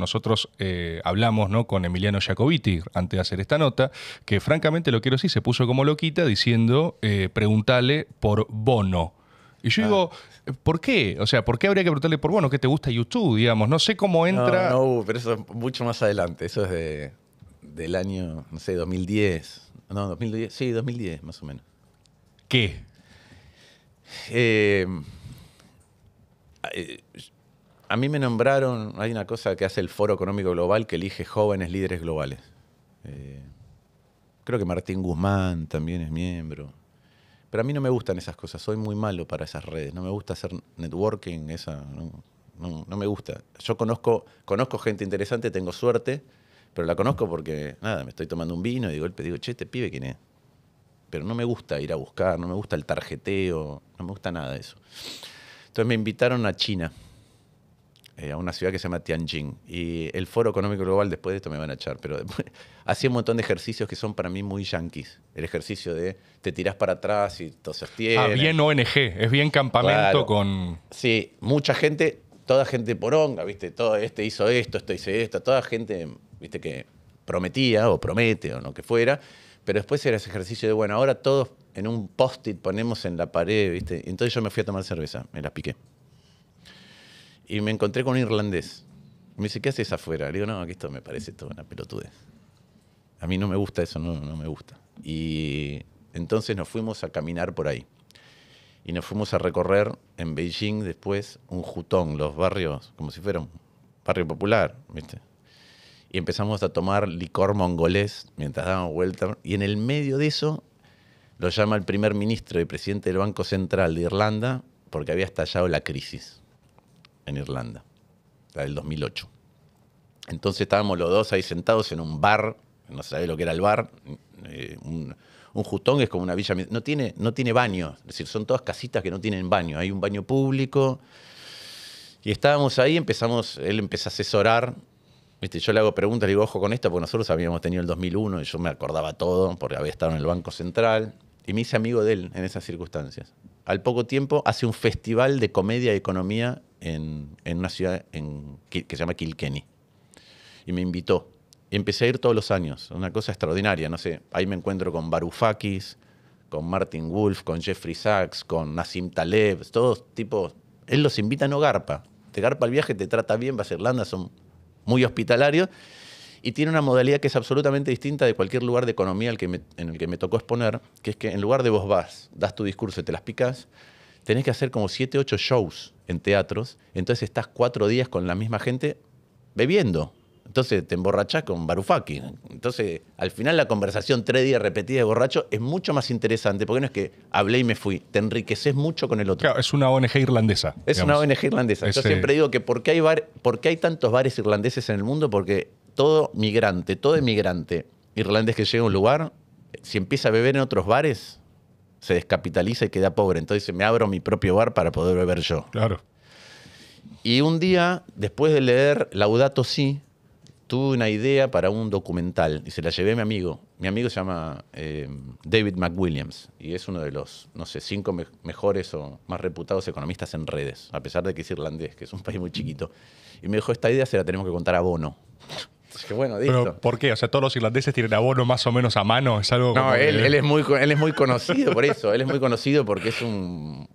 nosotros eh, hablamos ¿no? con Emiliano Jacobiti antes de hacer esta nota, que francamente lo quiero decir, se puso como loquita diciendo, eh, preguntale por Bono. Y yo ah. digo, ¿por qué? O sea, ¿por qué habría que preguntarle por Bono? ¿Qué te gusta YouTube? Digamos, no sé cómo entra... No, uh, pero eso es mucho más adelante, eso es de, del año, no sé, 2010. No, 2010, sí, 2010 más o menos. ¿Qué? Eh, a mí me nombraron, hay una cosa que hace el Foro Económico Global que elige jóvenes líderes globales. Eh, creo que Martín Guzmán también es miembro. Pero a mí no me gustan esas cosas, soy muy malo para esas redes, no me gusta hacer networking, esa, no, me gusta. Yo conozco, conozco gente interesante, tengo suerte, pero la conozco porque, nada, me estoy tomando un vino y de golpe digo, che, este pibe quién es. Pero no me gusta ir a buscar, no me gusta el tarjeteo, no me gusta nada de eso. Entonces me invitaron a China eh, a una ciudad que se llama Tianjin. Y el Foro Económico Global, después de esto me van a echar, pero después, hacía un montón de ejercicios que son para mí muy yanquis. El ejercicio de te tiras para atrás y se sostienes. Ah, bien ONG, es bien campamento con. Sí, mucha gente, toda gente poronga, ¿viste? Todo este hizo esto, esto hizo esto, toda gente, ¿viste? Que prometía o promete o lo que fuera. Pero después era ese ejercicio de, bueno, ahora todos en un post-it ponemos en la pared, ¿viste? Entonces yo me fui a tomar cerveza, me la piqué y me encontré con un irlandés. Me dice, ¿qué haces afuera? Le digo, no, que esto me parece toda una pelotudez. A mí no me gusta eso, no, no me gusta. Y entonces nos fuimos a caminar por ahí. Y nos fuimos a recorrer en Beijing después un jutón, los barrios, como si fuera un barrio popular, ¿viste? Y empezamos a tomar licor mongolés mientras dábamos vuelta. Y en el medio de eso lo llama el primer ministro y presidente del Banco Central de Irlanda porque había estallado la crisis en Irlanda, la del 2008. Entonces estábamos los dos ahí sentados en un bar, no sabía lo que era el bar, eh, un, un jutón es como una villa, no tiene, no tiene baño, es decir, son todas casitas que no tienen baño, hay un baño público. Y estábamos ahí, empezamos, él empezó a asesorar, yo le hago preguntas, le digo, ojo con esto, porque nosotros habíamos tenido el 2001 y yo me acordaba todo, porque había estado en el Banco Central, y me hice amigo de él en esas circunstancias. Al poco tiempo hace un festival de comedia y economía en, una ciudad que, se llama Kilkenny. Y me invitó. Y empecé a ir todos los años, una cosa extraordinaria, no sé, ahí me encuentro con Barufakis, con Martin Wolf, con Jeffrey Sachs, con Nassim Taleb, todos tipos, él los invita no garpa, te garpa el viaje, te trata bien, vas a Irlanda, son muy hospitalarios, y tiene una modalidad que es absolutamente distinta de cualquier lugar de economía que en el que me tocó exponer, que es que en lugar de vos vas, das tu discurso y te las picas, tenés que hacer como siete, ocho shows en teatros, entonces estás cuatro días con la misma gente bebiendo. Entonces te emborrachás con Barufaki. Entonces, al final la conversación tres días repetida de borracho es mucho más interesante, porque no es que hablé y me fui, te enriqueces mucho con el otro. Claro, es una ONG irlandesa. Es una ONG irlandesa. Yo este siempre digo que ¿por hay ¿por qué hay tantos bares irlandeses en el mundo? Porque todo migrante, todo emigrante irlandés que llega a un lugar, si empieza a beber en otros bares, se descapitaliza y queda pobre. Entonces me abro mi propio bar para poder beber yo. Claro. Y un día, después de leer Laudato Si, tuve una idea para un documental y se la llevé a mi amigo. Mi amigo se llama eh, David McWilliams y es uno de los, no sé, cinco mejores o más reputados economistas en redes, a pesar de que es irlandés, que es un país muy chiquito. Y me dijo, esta idea se la tenemos que contar a Bono. ¿Pero por qué? O sea, todos los irlandeses tienen abono más o menos a mano. Es algo no, él, es muy, él es muy conocido por eso. él es muy conocido porque es un...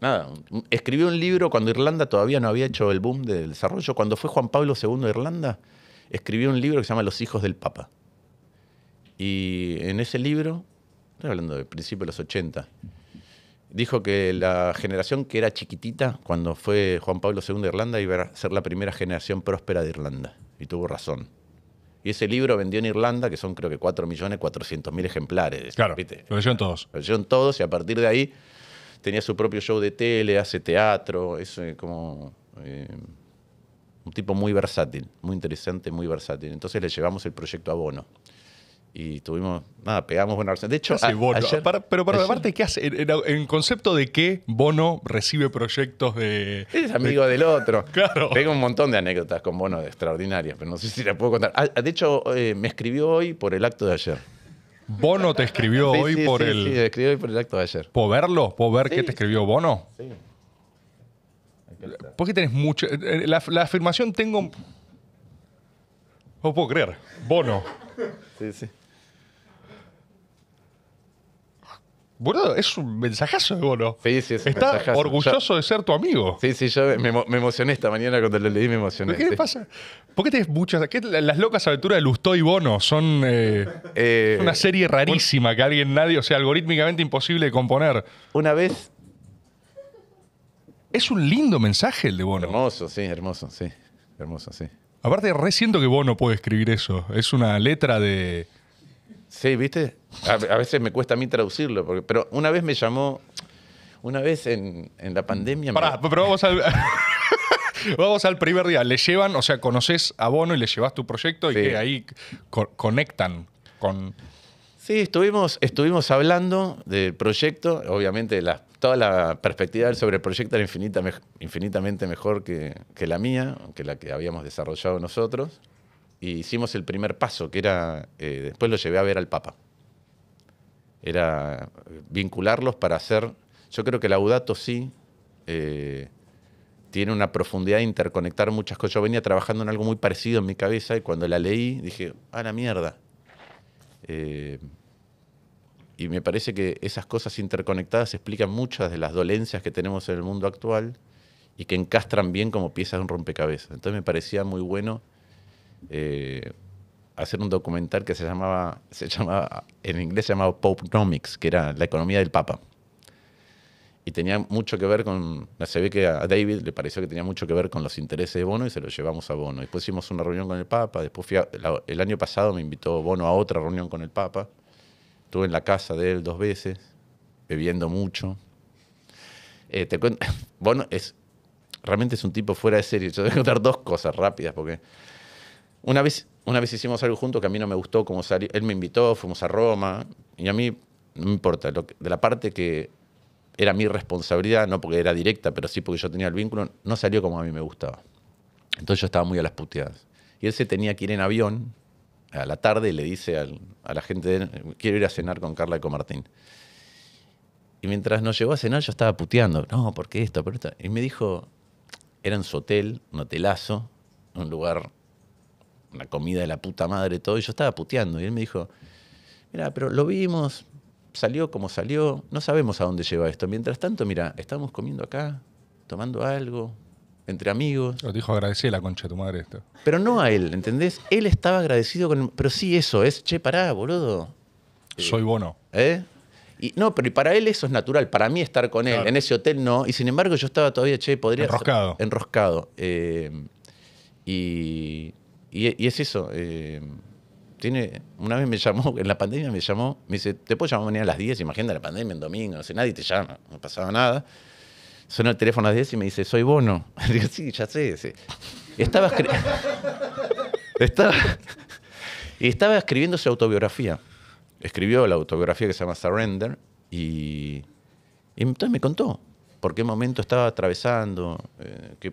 nada, escribió un libro cuando Irlanda todavía no había hecho el boom del desarrollo. Cuando fue Juan Pablo II de Irlanda, escribió un libro que se llama Los hijos del Papa. Y en ese libro, estoy hablando del principio de los 80, dijo que la generación que era chiquitita cuando fue Juan Pablo II de Irlanda iba a ser la primera generación próspera de Irlanda y tuvo razón. Y ese libro vendió en Irlanda, que son creo que 4.400.000 ejemplares. Claro, ¿viste? lo leyeron todos. Lo leyeron todos y a partir de ahí tenía su propio show de tele, hace teatro, es eh, como eh, un tipo muy versátil, muy interesante, muy versátil. Entonces le llevamos el proyecto a Bono y tuvimos, nada, pegamos buena relación. De hecho, pero para la parte, ¿qué hace? En, concepto de que Bono recibe proyectos de... Es amigo del otro. Claro. Tengo un montón de anécdotas con Bono extraordinarias, pero no sé si la puedo contar. Ah, de hecho, eh, me escribió hoy por el acto de ayer. Bono te escribió hoy por el... Sí, me escribió hoy por el acto de ayer. ¿Puedo verlo? ¿Puedo ver qué te escribió Bono? Sí. ¿Por que tenés mucho...? Eh, eh, la, afirmación tengo... No puedo creer. Bono. Sí, sí. es un mensajazo de Bono. Sí, sí, Está orgulloso de ser tu amigo. Sí, sí, yo me, emocioné esta mañana cuando lo leí, me emocioné. ¿Qué pasa? ¿Por qué tenés muchas.? Qué, las locas aventuras de Lustó y Bono son eh, eh, una serie rarísima que alguien, nadie, o sea, algorítmicamente imposible de componer. Una vez. Es un lindo mensaje el de Bono. Hermoso, sí, hermoso, sí. Hermoso, sí. Aparte, re siento que Bono puede escribir eso. Es una letra de Sí, ¿viste? A, veces me cuesta a mí traducirlo, pero una vez me llamó, una vez en, la pandemia... Pará, pero vamos al... vamos al primer día. Le llevan, o sea, conoces a Bono y le llevas tu proyecto y ahí conectan con. Sí, estuvimos, estuvimos hablando del proyecto. Obviamente, toda la perspectiva sobre el proyecto era infinitamente mejor que, que la mía, que la que habíamos desarrollado nosotros y hicimos el primer paso, que era, eh, después lo llevé a ver al Papa. Era eh, vincularlos para hacer, yo creo que el audato sí eh, tiene una profundidad de interconectar muchas cosas. Yo venía trabajando en algo muy parecido en mi cabeza y cuando la leí dije, ah, la mierda. y me parece que esas cosas interconectadas explican muchas de las dolencias que tenemos en el mundo actual y que encastran bien como piezas de un rompecabezas. Entonces me parecía muy bueno eh, hacer un documental que se llamaba, se llamaba en inglés se llamaba Pope-nomics, que era la economía del Papa. Y tenía mucho que ver con, se ve que a David le pareció que tenía mucho que ver con los intereses de Bono y se lo llevamos a Bono. Después hicimos una reunión con el Papa, después el año pasado me invitó Bono a otra reunión con el Papa. Estuve en la casa de él dos veces, bebiendo mucho. Eh, te Bono es, realmente es un tipo fuera de serie. Yo voy a contar dos cosas rápidas porque una vez, una vez hicimos algo juntos que a mí no me gustó cómo salió. Él me invitó, fuimos a Roma y a mí no me importa. Lo de la parte que era mi responsabilidad, no porque era directa, pero sí porque yo tenía el vínculo, no salió como a mí me gustaba. Entonces yo estaba muy a las puteadas. Y él se tenía que ir en avión a la tarde y le dice a la gente, quiero ir a cenar con Carla y con Martín. Y mientras nos llegó a cenar yo estaba puteando, no, porque esto? esto? Y me dijo, era en su hotel, un hotelazo, un lugar una comida de la puta madre, todo, y yo estaba puteando. Y él me dijo, mira, pero lo vimos, salió como salió, no sabemos a dónde lleva esto. Mientras tanto, mira, estamos comiendo acá, tomando algo, entre amigos. Lo dijo agradecer la concha de tu madre esto. Pero no a él, ¿entendés? Él estaba agradecido con... pero sí eso, es, che, pará, boludo. Eh, Soy bueno. ¿Eh? Y, no, pero para él eso es natural. Para mí estar con él en ese hotel no. Y sin embargo yo estaba todavía, che, podría... Enroscado. enroscado. Eh, y y, es eso. Eh, tiene, una vez me llamó, en la pandemia me llamó, me dice, ¿te puedo llamar mañana a las 10? Imagínate la pandemia en domingo, nadie te llama, no pasaba nada. Suena el teléfono a las 10 y me dice, soy Bono. digo, sí, ya sé. estaba, y estaba escribiendo su autobiografía. Escribió la autobiografía que se llama Surrender y, entonces me contó por qué momento estaba atravesando, eh,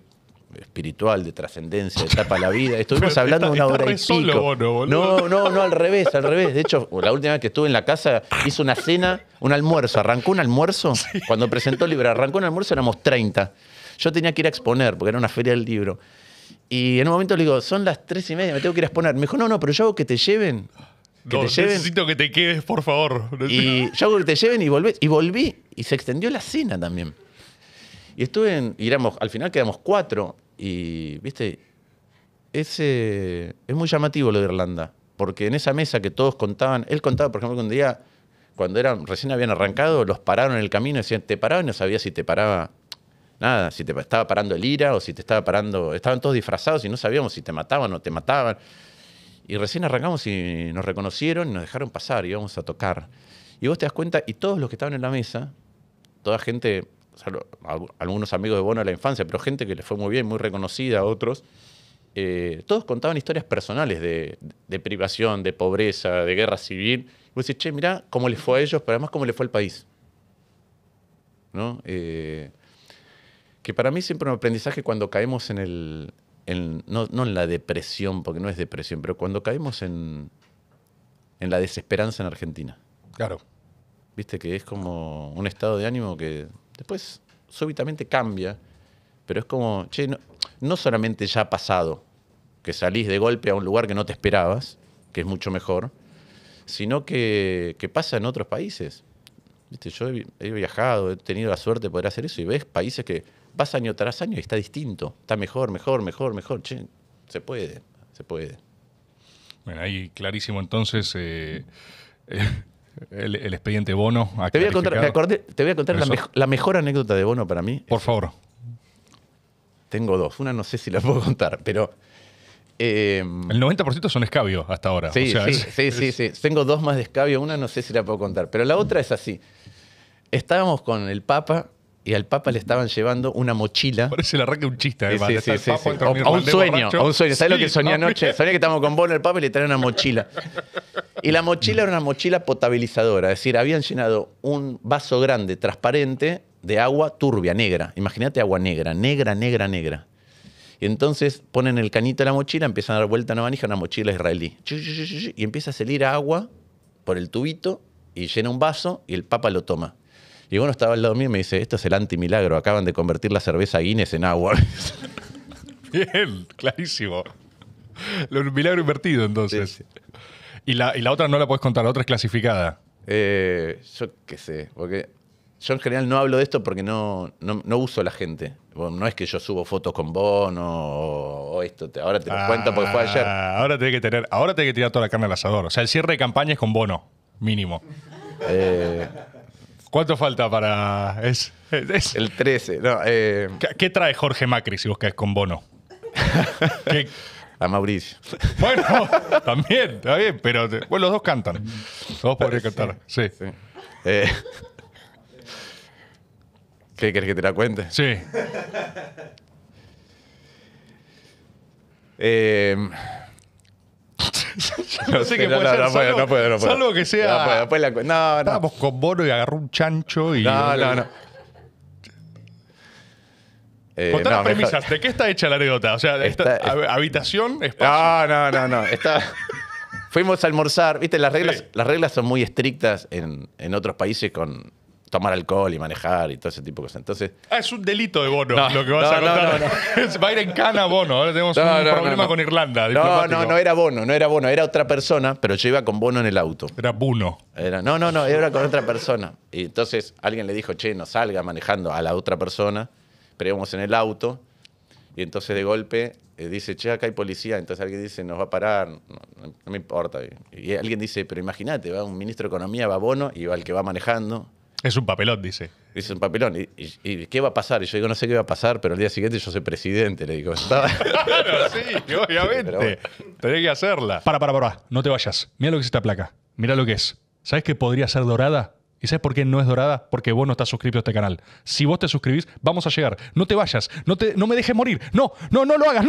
espiritual, de trascendencia, de etapa de la vida. Estuvimos hablando de una hora y pico. no, no, no, al revés, al revés. De hecho, la última vez que estuve en la casa hizo una cena, un almuerzo. Arrancó un almuerzo. Cuando presentó el libro, arrancó un almuerzo, éramos 30. Yo tenía que ir a exponer, porque era una feria del libro. Y en un momento le digo, son las tres y media, me tengo que ir a exponer. Me dijo, no, no, pero yo hago que te lleven. Que te lleven. necesito que te quedes, por favor. Y yo hago que te lleven y volví. Y volví y se extendió la cena también. Y estuve en, al final quedamos cuatro y, viste, es, es muy llamativo lo de Irlanda, porque en esa mesa que todos contaban, él contaba, por ejemplo, que un día, cuando eran, recién habían arrancado, los pararon en el camino y decían, te paraba y no sabía si te paraba nada, si te estaba parando el ira o si te estaba parando, estaban todos disfrazados y no sabíamos si te mataban o te mataban. Y recién arrancamos y nos reconocieron y nos dejaron pasar, y íbamos a tocar. Y vos te das cuenta, y todos los que estaban en la mesa, toda gente algunos amigos de Bono de la infancia, pero gente que les fue muy bien, muy reconocida, otros, eh, todos contaban historias personales de, privación, de pobreza, de guerra civil. Y vos decís, che, mirá cómo les fue a ellos, pero además cómo les fue al país. ¿No? Eh, que para mí siempre un aprendizaje cuando caemos en el... no, no en la depresión, porque no es depresión, pero cuando caemos en, en la desesperanza en Argentina. Claro. Viste que es como un estado de ánimo que Después, súbitamente cambia, pero es como, che, no, solamente ya ha pasado, que salís de golpe a un lugar que no te esperabas, que es mucho mejor, sino que, pasa en otros países. Yo he, viajado, he tenido la suerte de poder hacer eso y ves países que vas año tras año y está distinto, está mejor, mejor, mejor, mejor. Che, se puede, se puede. Bueno, ahí clarísimo entonces eh, el, expediente Bono. Te voy, a contar, te voy a contar, la, mejor anécdota de Bono para mí. Por favor. Tengo dos. Una no sé si la puedo contar, pero. Em, el 90% son escabios hasta ahora. Sí, sí, sí, Tengo dos más de escabios Una no sé si la puedo contar, pero la otra es así. Estábamos con el Papa y al Papa le estaban llevando una mochila. Parece el arranque un chiste, además. Sí, sí, a un sueño, a un sueño. ¿Sabes lo que soñé anoche? Soñé que estábamos con Bono, el Papa, y le traen una mochila. Y la mochila era una mochila potabilizadora, es decir, habían llenado un vaso grande, transparente, de agua turbia, negra. Imagínate agua negra, negra, negra, negra. Y entonces ponen el canito de la mochila, empiezan a dar vuelta a una manija, una mochila israelí. Y empieza a salir agua por el tubito y llena un vaso y el Papa lo toma. Y uno estaba al lado mío y me dice, esto es el antimilagro, acaban de convertir la cerveza Guinness en agua. Bien, clarísimo. Un milagro invertido entonces. ¿Y la, otra no la puedes contar, la otra es clasificada. Eh, yo qué sé, porque yo en general no hablo de esto porque no, uso la gente. no es que yo subo fotos con Bono o, esto. ahora te lo cuento porque fue ayer. Ah, ahora tiene que tener, ahora que tirar toda la carne al asador. O sea, el cierre de campaña es con Bono, mínimo. Eh. ¿Cuánto falta para.? Es, el 13. No, eh. ¿Qué, trae Jorge Macri si vos caes con Bono? ¿Qué, a Mauricio. Bueno, también, está bien, pero bueno, los dos cantan. Los dos podrían cantar, sí. Eh, ¿Qué quieres que te la cuente? Sí. Eh, no sé qué puede no, ser. No, puede, no Salvo que sea. No, después la, no, no. Estábamos con Bono y agarró un chancho y. No, no, no. Eh, premisas. ¿De qué está hecha la anécdota? O sea, esta, habitación, espacio. Ah, no, no, no. Fuimos a almorzar. Viste, las reglas, las reglas son muy estrictas en, otros países con tomar alcohol y manejar y todo ese tipo de cosas. Entonces. Ah, es un delito de bono lo que vas a contar. Va a ir en cana bono. Ahora tenemos un problema con Irlanda. No, no, no era bono, no era bono. Era otra persona, pero yo iba con bono en el auto. Era bono. Era, no, no, no, era con otra persona. Y entonces alguien le dijo, che, no salga manejando a la otra persona pero en el auto y entonces de golpe eh, dice, che, acá hay policía, entonces alguien dice, nos va a parar, no, me importa. Y alguien dice, pero imagínate, va un ministro de Economía, va Bono y va el que va manejando. Es un papelón, dice. Dice un papelón. ¿Y, qué va a pasar? Y yo digo, no sé qué va a pasar, pero el día siguiente yo soy presidente, le digo. claro, sí, obviamente. Tenés que hacerla. Para, para, para, no te vayas. Mira lo que es esta placa. Mira lo que es. ¿Sabes que podría ser dorada? ¿Y sabes por qué no es dorada? Porque vos no estás suscrito a este canal. Si vos te suscribís, vamos a llegar. No te vayas, no, te, no me dejes morir. No, no, no lo hagas, no.